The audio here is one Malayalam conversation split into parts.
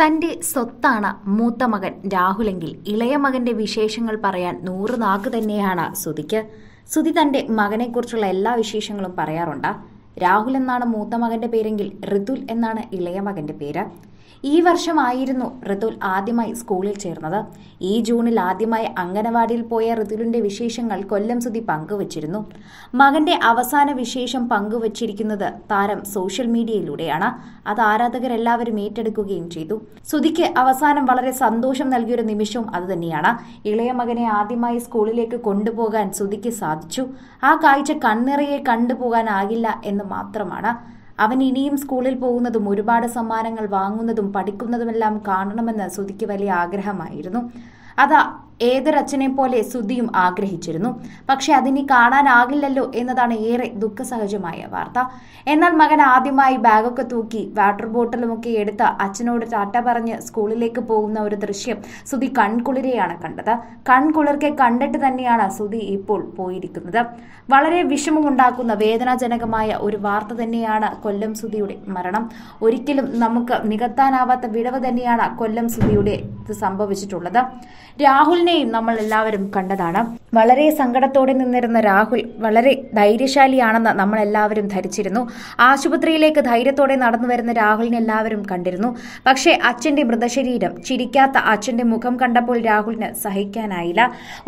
തന്റെ സ്വത്താണ് മൂത്ത മകൻ രാഹുലെങ്കിൽ ഇളയ മകന്റെ വിശേഷങ്ങൾ പറയാൻ നൂറ് നാക്ക് തന്നെയാണ് സുതിക്ക് സുതി തന്റെ മകനെക്കുറിച്ചുള്ള എല്ലാ വിശേഷങ്ങളും പറയാറുണ്ട് രാഹുൽ എന്നാണ് മൂത്ത മകന്റെ പേരെങ്കിൽ ഋതുൽ എന്നാണ് ഇളയ മകന്റെ പേര് ഈ വർഷമായിരുന്നു ഋതുൽ ആദ്യമായി സ്കൂളിൽ ചേർന്നത് ഈ ജൂണിൽ ആദ്യമായി അംഗനവാടിയിൽ പോയ ഋതുലിന്റെ വിശേഷങ്ങൾ കൊല്ലം സുതി പങ്കുവച്ചിരുന്നു മകന്റെ അവസാന വിശേഷം പങ്കുവച്ചിരിക്കുന്നത് താരം സോഷ്യൽ മീഡിയയിലൂടെയാണ് അത് ആരാധകരെല്ലാവരും ഏറ്റെടുക്കുകയും ചെയ്തു സുതിക്ക് അവസാനം വളരെ സന്തോഷം നൽകിയൊരു നിമിഷവും അതുതന്നെയാണ് ഇളയ മകനെ ആദ്യമായി സ്കൂളിലേക്ക് കൊണ്ടുപോകാൻ സുതിക്ക് സാധിച്ചു ആ കാഴ്ച കണ്ണിറയെ കണ്ടുപോകാനാകില്ല എന്ന് മാത്രമാണ് അവൻ ഇനിയും സ്കൂളിൽ പോകുന്നതും ഒരുപാട് സമ്മാനങ്ങൾ വാങ്ങുന്നതും പഠിക്കുന്നതുമെല്ലാം കാണണമെന്ന് സുധിക്ക് വലിയ ആഗ്രഹമായിരുന്നു അതാ ഏതൊരച്ഛനെ പോലെ സുധിയും ആഗ്രഹിച്ചിരുന്നു പക്ഷെ അതിനി കാണാനാകില്ലല്ലോ എന്നതാണ് ഏറെ ദുഃഖസഹജമായ വാർത്ത എന്നാൽ മകൻ ആദ്യമായി ബാഗൊക്കെ തൂക്കി വാട്ടർ ബോട്ടിലും ഒക്കെ എടുത്ത് അച്ഛനോട് ടാറ്റ പറഞ്ഞ് സ്കൂളിലേക്ക് പോകുന്ന ഒരു ദൃശ്യം സുധി കൺകുളിരെയാണ് കണ്ടത് കൺകുളിർക്കെ കണ്ടിട്ട് തന്നെയാണ് സുധി ഇപ്പോൾ പോയിരിക്കുന്നത് വളരെ വിഷമമുണ്ടാക്കുന്ന വേദനാജനകമായ ഒരു വാർത്ത തന്നെയാണ് കൊല്ലം സുധിയുടെ മരണം ഒരിക്കലും നമുക്ക് നികത്താനാവാത്ത വിടവ് തന്നെയാണ് കൊല്ലം സുധിയുടെ ഇത് സംഭവിച്ചിട്ടുള്ളത് രാഹുലിനെയും നമ്മൾ എല്ലാവരും കണ്ടതാണ് വളരെ സങ്കടത്തോടെ നിന്നിരുന്ന രാഹുൽ വളരെ ധൈര്യശാലിയാണെന്ന് നമ്മൾ എല്ലാവരും ധരിച്ചിരുന്നു ആശുപത്രിയിലേക്ക് ധൈര്യത്തോടെ നടന്നു വരുന്ന രാഹുലിനെ എല്ലാവരും കണ്ടിരുന്നു പക്ഷേ അച്ഛന്റെ മൃതശരീരം ചിരിക്കാത്ത അച്ഛന്റെ മുഖം കണ്ടപ്പോൾ രാഹുലിന് സഹിക്കാനായില്ല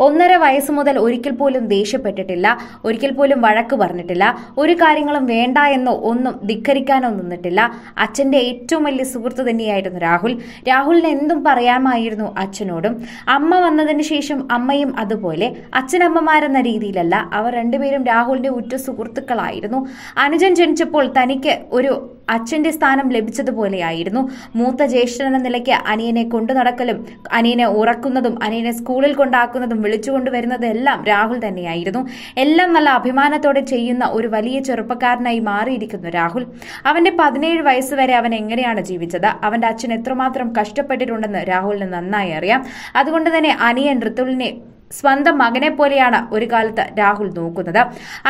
ഒന്നര വയസ്സ് മുതൽ ഒരിക്കൽ പോലും ദേഷ്യപ്പെട്ടിട്ടില്ല ഒരിക്കൽ പോലും വഴക്ക് പറഞ്ഞിട്ടില്ല ഒരു കാര്യങ്ങളും വേണ്ട എന്നോ ഒന്നും ധിക്കരിക്കാനോ നിന്നിട്ടില്ല അച്ഛന്റെ ഏറ്റവും വലിയ സുഹൃത്ത് തന്നെയായിരുന്നു രാഹുൽ രാഹുലിന് എന്തും പറയാൻ സ്ഥാനമായിരുന്നു അച്ഛനോടും അമ്മ വന്നതിന് ശേഷം അമ്മയും അതുപോലെ അച്ഛനമ്മമാരെന്ന രീതിയിലല്ല അവർ രണ്ടുപേരും രാഹുലിന്റെ ഉറ്റ സുഹൃത്തുക്കളായിരുന്നു അനുജൻ ജനിച്ചപ്പോൾ തനിക്ക് ഒരു അച്ഛന്റെ സ്ഥാനം ലഭിച്ചതുപോലെയായിരുന്നു മൂത്ത ജ്യേഷ്ഠനെന്ന നിലയ്ക്ക് അനിയനെ കൊണ്ടു നടക്കലും അനിയനെ ഉറക്കുന്നതും അനിയനെ സ്കൂളിൽ കൊണ്ടാക്കുന്നതും വിളിച്ചുകൊണ്ടുവരുന്നതും എല്ലാം രാഹുൽ തന്നെയായിരുന്നു എല്ലാം നല്ല അഭിമാനത്തോടെ ചെയ്യുന്ന ഒരു വലിയ ചെറുപ്പക്കാരനായി മാറിയിരിക്കുന്നു രാഹുൽ അവന്റെ പതിനേഴ് വയസ്സ് വരെ അവൻ എങ്ങനെയാണ് ജീവിച്ചത് അവന്റെ അച്ഛൻ എത്രമാത്രം കഷ്ടപ്പെട്ടിട്ടുണ്ടെന്ന് രാഹുലിന് നന്നായി അറിയാം അതുകൊണ്ട് തന്നെ അനിയൻ ഋതുലിനെ സ്വന്തം മകനെ പോലെയാണ് ഒരു കാലത്ത് രാഹുൽ നോക്കുന്നത്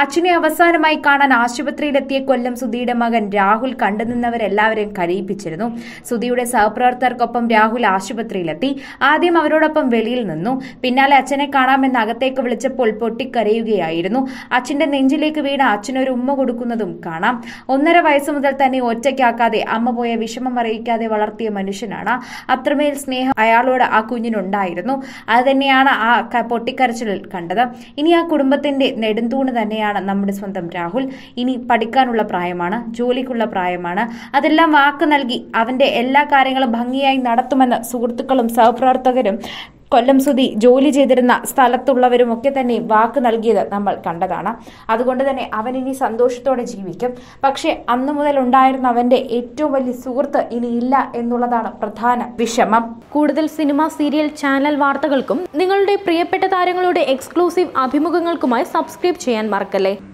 അച്ഛനെ അവസാനമായി കാണാൻ ആശുപത്രിയിലെത്തിയ കൊല്ലം സുധിയുടെ മകൻ രാഹുൽ കണ്ടുനിന്നവരെല്ലാവരെയും കരയിപ്പിച്ചിരുന്നു സുധിയുടെ സഹപ്രവർത്തകർക്കൊപ്പം രാഹുൽ ആശുപത്രിയിലെത്തി ആദ്യം അവരോടൊപ്പം വെളിയിൽ നിന്നു പിന്നാലെ അച്ഛനെ കാണാമെന്ന് അകത്തേക്ക് വിളിച്ചപ്പോൾ പൊട്ടിക്കരയുകയായിരുന്നു അച്ഛന്റെ നെഞ്ചിലേക്ക് വീണ അച്ഛനൊരു ഉമ്മ കൊടുക്കുന്നതും കാണാം ഒന്നര വയസ്സ് മുതൽ തന്നെ ഒറ്റയ്ക്കാക്കാതെ അമ്മ പോയ വിഷമം അറിയിക്കാതെ വളർത്തിയ മനുഷ്യനാണ് അത്രമേൽ സ്നേഹം അയാളോട് ആ കുഞ്ഞിനുണ്ടായിരുന്നു അത് തന്നെയാണ് ആ പൊട്ടിക്കരച്ചിലിൽ കണ്ടത് ഇനി ആ കുടുംബത്തിന്റെ നെടുന്തൂണ് തന്നെയാണ് നമ്മുടെ സ്വന്തം രാഹുൽ ഇനി പഠിക്കാനുള്ള പ്രായമാണ് ജോലിക്കുള്ള പ്രായമാണ് അതെല്ലാം വാക്ക് നൽകി അവന്റെ എല്ലാ കാര്യങ്ങളും ഭംഗിയായി നടത്തുമെന്ന് സുഹൃത്തുക്കളും സഹപ്രവർത്തകരും കൊല്ലം സുധി ജോലി ചെയ്തിരുന്ന സ്ഥലത്തുള്ളവരുമൊക്കെ തന്നെ വാക്ക് നൽകിയത് നമ്മൾ കണ്ടതാണ് അതുകൊണ്ട് തന്നെ അവൻ ഇനി സന്തോഷത്തോടെ ജീവിക്കും പക്ഷേ അന്നു മുതൽ ഉണ്ടായിരുന്ന അവന്റെ ഏറ്റവും വലിയ സുഹൃത്ത് ഇനി ഇല്ല എന്നുള്ളതാണ് പ്രധാന വിഷമം കൂടുതൽ സിനിമ സീരിയൽ ചാനൽ വാർത്തകൾക്കും നിങ്ങളുടെ പ്രിയപ്പെട്ട താരങ്ങളുടെ എക്സ്ക്ലൂസീവ് അഭിമുഖങ്ങൾക്കുമായി സബ്സ്ക്രൈബ് ചെയ്യാൻ മറക്കല്ലേ